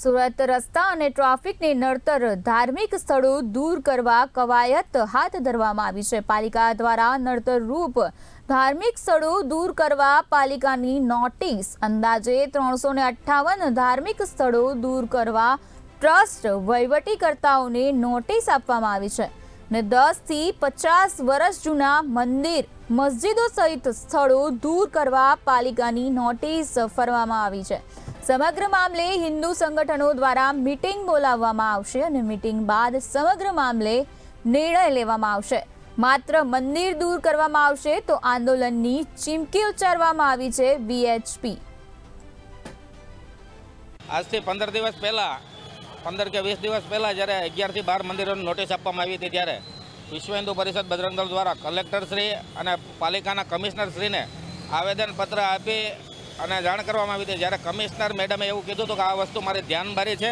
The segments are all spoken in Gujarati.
સુરત રસ્તા અને ટ્રાફિકની નડતર ધાર્મિક સ્થળો દૂર કરવા કવાયત હાથ ધરવામાં આવી છે પાલિકા દ્વારા નડતર રૂપ ધાર્મિક સ્થળો દૂર કરવા પાલિકાની નોટિસ અંદાજે ત્રણસો ધાર્મિક સ્થળો દૂર કરવા ટ્રસ્ટ વહીવટીકર્તાઓને નોટિસ આપવામાં આવી છે ને દસથી પચાસ વર્ષ જૂના મંદિર મસ્જિદો સહિત સ્થળો દૂર કરવા પાલિકાની નોટિસ ફરવામાં આવી છે સમગ્ર મામલે હિન્દુ સંગઠનો દ્વારા મીટિંગ બોલાવવામાં આવશે અને મીટિંગ બાદ સમગ્ર મામલે નિર્ણય લેવામાં આવશે માત્ર મંદિર દૂર કરવામાં આવશે તો આંદોલનની ચીમકી ઉચ્ચારવામાં આવી છે વીએચપી આજથી પંદર દિવસ પહેલાં પંદર કે વીસ દિવસ પહેલાં જ્યારે અગિયારથી બાર મંદિરોની નોટિસ આપવામાં આવી હતી ત્યારે વિશ્વ હિન્દુ પરિષદ બજરંગ દળ દ્વારા કલેક્ટરશ્રી અને પાલિકાના કમિશનરશ્રીને આવેદનપત્ર આપી અને જાણ કરવામાં આવી હતી જ્યારે કમિશનર મેડમે એવું કીધું હતું કે આ વસ્તુ મારે ધ્યાન ભરી છે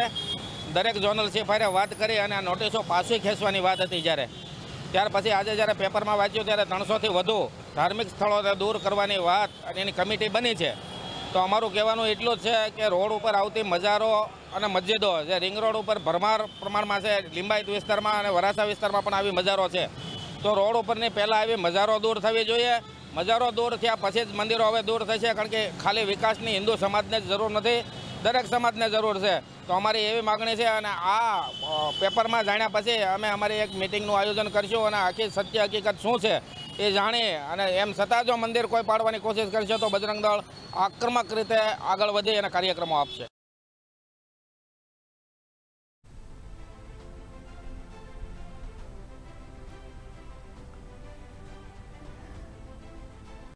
દરેક ઝોનલ સિફારે વાત કરી અને આ નોટિસો પાછી ખેંચવાની વાત હતી જ્યારે ત્યાર પછી આજે જ્યારે પેપરમાં વાંચ્યું ત્યારે ત્રણસોથી વધુ ધાર્મિક સ્થળોને દૂર કરવાની વાત અને એની કમિટી બની છે તો અમારું કહેવાનું એટલું જ છે કે રોડ ઉપર આવતી મજારો અને મસ્જિદો જે રિંગ રોડ ઉપર ભરમાર પ્રમાણમાં છે લિંબાયત વિસ્તારમાં અને વરાસા વિસ્તારમાં પણ આવી મજારો છે તો રોડ ઉપરની પહેલાં આવી મજારો દૂર થવી જોઈએ મજારો દૂર થયા પછી જ મંદિરો હવે દૂર થશે કારણ કે ખાલી વિકાસની હિન્દુ સમાજને જ જરૂર નથી દરેક સમાજને જરૂર છે તો અમારી એવી માગણી છે અને આ પેપરમાં જાણ્યા પછી અમે અમારી એક મિટિંગનું આયોજન કરીશું અને આખી સત્ય હકીકત શું છે એ જાણીએ અને એમ છતાં જો મંદિર કોઈ પાડવાની કોશિશ કરશે તો બજરંગ દળ આક્રમક રીતે આગળ વધી અને કાર્યક્રમો આપશે